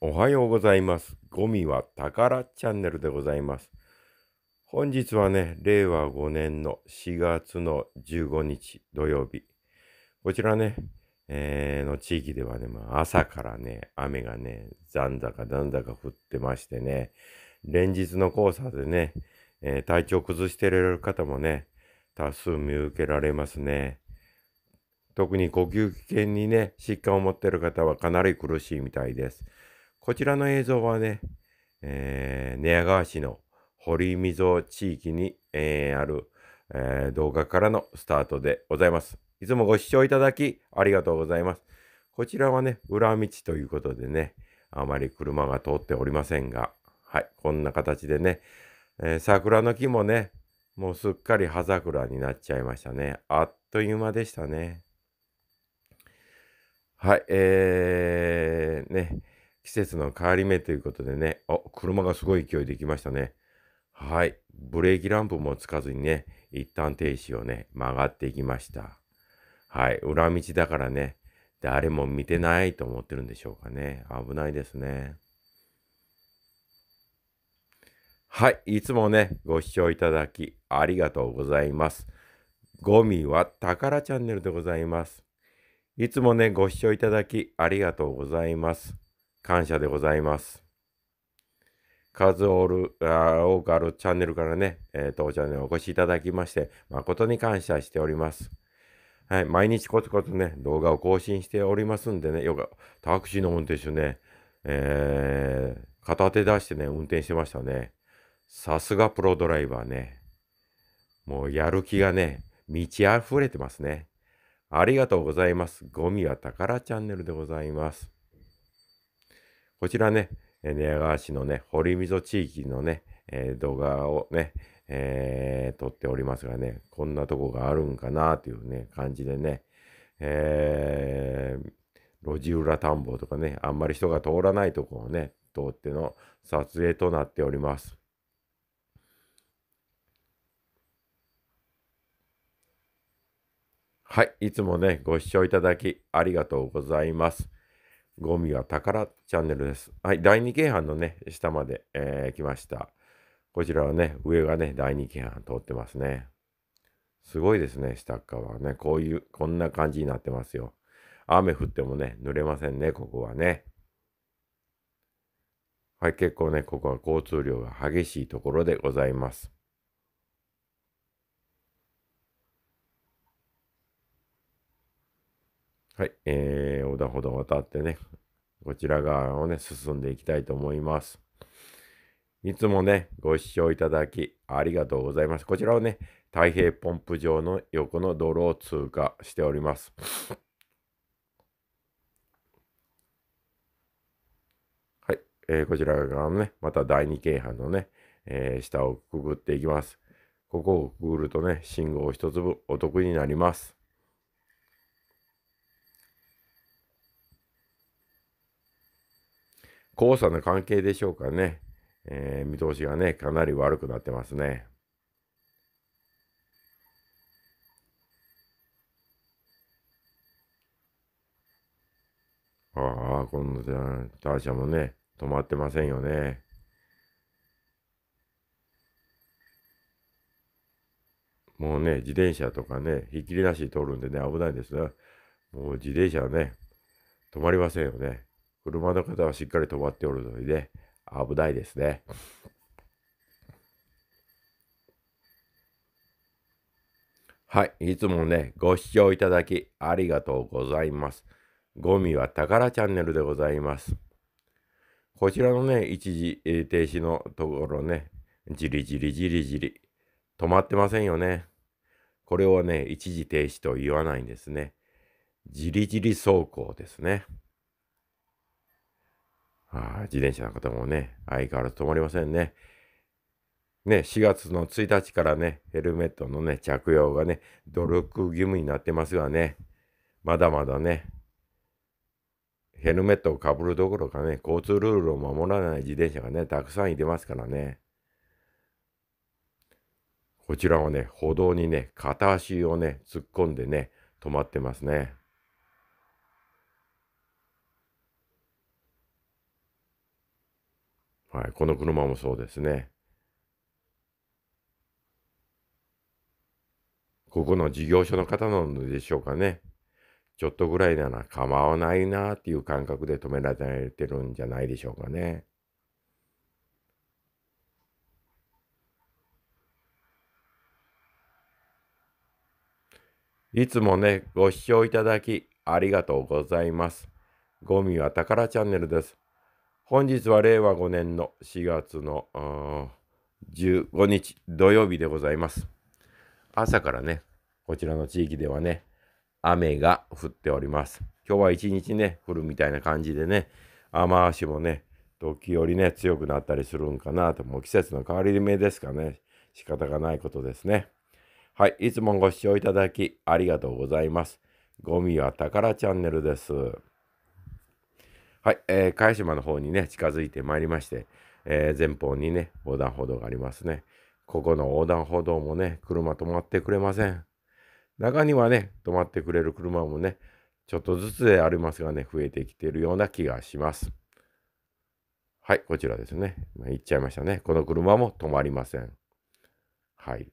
おはようございます。ゴミは宝チャンネルでございます。本日はね、令和5年の4月の15日土曜日。こちらね、えー、の地域ではね、まあ、朝からね、雨がね、残高残高降ってましてね、連日の黄砂でね、えー、体調崩してられる方もね、多数見受けられますね。特に呼吸器系にね、疾患を持っている方はかなり苦しいみたいです。こちらの映像はね、えー、寝屋川市の堀溝地域に、えー、ある、えー、動画からのスタートでございます。いつもご視聴いただきありがとうございます。こちらはね、裏道ということでね、あまり車が通っておりませんが、はい、こんな形でね、えー、桜の木もね、もうすっかり葉桜になっちゃいましたね。あっという間でしたね。はい、えー、ね。季節の変わり目ということでね、お、車がすごい勢いできましたね。はい。ブレーキランプもつかずにね、一旦停止をね、曲がっていきました。はい。裏道だからね、誰も見てないと思ってるんでしょうかね。危ないですね。はい。いつもね、ご視聴いただきありがとうございます。ゴミは宝チャンネルでございます。いつもね、ご視聴いただきありがとうございます。感謝でございます。数おるあ多くあるチャンネルからね、えー、当チャンネルお越しいただきまして、誠に感謝しております。はい、毎日コツコツね、動画を更新しておりますんでね、よくタクシーの運転手ね、えー、片手出してね、運転してましたね。さすがプロドライバーね。もうやる気がね、満ち溢れてますね。ありがとうございます。ゴミは宝チャンネルでございます。こちらね、寝屋川市のね、堀溝地域のね、えー、動画をね、えー、撮っておりますがね、こんなとこがあるんかなというね、感じでね、えー、路地裏田んぼとかね、あんまり人が通らないとこをね、通っての撮影となっております。はい、いつもね、ご視聴いただきありがとうございます。ゴミは宝チャンネルです。はい、第2京阪のね、下まで、えー、来ました。こちらはね、上がね、第2京阪通ってますね。すごいですね、下側はね。こういう、こんな感じになってますよ。雨降ってもね、濡れませんね、ここはね。はい、結構ね、ここは交通量が激しいところでございます。はい、えー、横断歩道を渡ってね、こちら側をね、進んでいきたいと思います。いつもね、ご視聴いただきありがとうございます。こちらをね、太平ポンプ場の横の道路を通過しております。はい、えー、こちら側のね、また第2京阪のね、えー、下をくぐっていきます。ここをくぐるとね、信号一粒お得になります。黄砂の関係でしょうかね、えー、見通しがね、かなり悪くなってますね。ああ、このターシャもね、止まってませんよね。もうね、自転車とかね、ひっきりなし通るんでね、危ないですね。もう自転車はね、止まりませんよね。車の方はしっかり止まっておるのにね、危ないですね。はい、いつもね、ご視聴いただきありがとうございます。ゴミは宝チャンネルでございます。こちらのね、一時停止のところね、じりじりじりじり、止まってませんよね。これをね、一時停止と言わないんですね。じりじり走行ですね。あ自転車の方もね、相変わらず止まりませんね。ね、4月の1日からね、ヘルメットのね、着用がね、努力義務になってますがね、まだまだね、ヘルメットをかぶるどころかね、交通ルールを守らない自転車がね、たくさんいてますからね。こちらはね、歩道にね、片足をね、突っ込んでね、止まってますね。はい、この車もそうですね。ここの事業所の方なのでしょうかね。ちょっとぐらいなら構わないなっていう感覚で止められてるんじゃないでしょうかね。いつもね、ご視聴いただきありがとうございます。ゴミは宝チャンネルです。本日は令和5年の4月の15日土曜日でございます。朝からね、こちらの地域ではね、雨が降っております。今日は一日ね、降るみたいな感じでね、雨足もね、時折ね、強くなったりするんかなと、もう季節の変わり目ですかね、仕方がないことですね。はい、いつもご視聴いただきありがとうございます。ゴミは宝チャンネルです。はい、えー、返島の方にね、近づいてまいりまして、えー、前方にね、横断歩道がありますね。ここの横断歩道もね、車止まってくれません。中にはね、止まってくれる車もね、ちょっとずつでありますがね、増えてきているような気がします。はい、こちらですね。まあ、行っちゃいましたね。この車も止まりません。はい。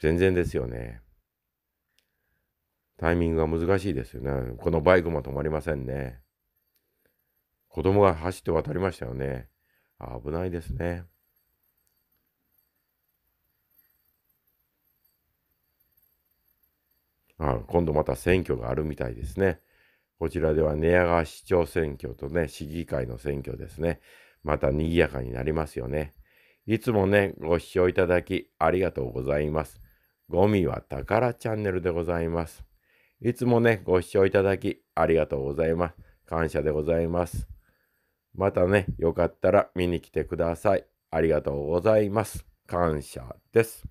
全然ですよね。タイミングが難しいですよね。このバイクも止まりませんね。子供が走って渡りましたよね。危ないですね。あ今度また選挙があるみたいですね。こちらでは寝屋川市長選挙とね、市議会の選挙ですね。また賑やかになりますよね。いつもね、ご視聴いただきありがとうございます。ゴミは宝チャンネルでございます。いつもね、ご視聴いただきありがとうございます。感謝でございます。またね、よかったら見に来てください。ありがとうございます。感謝です。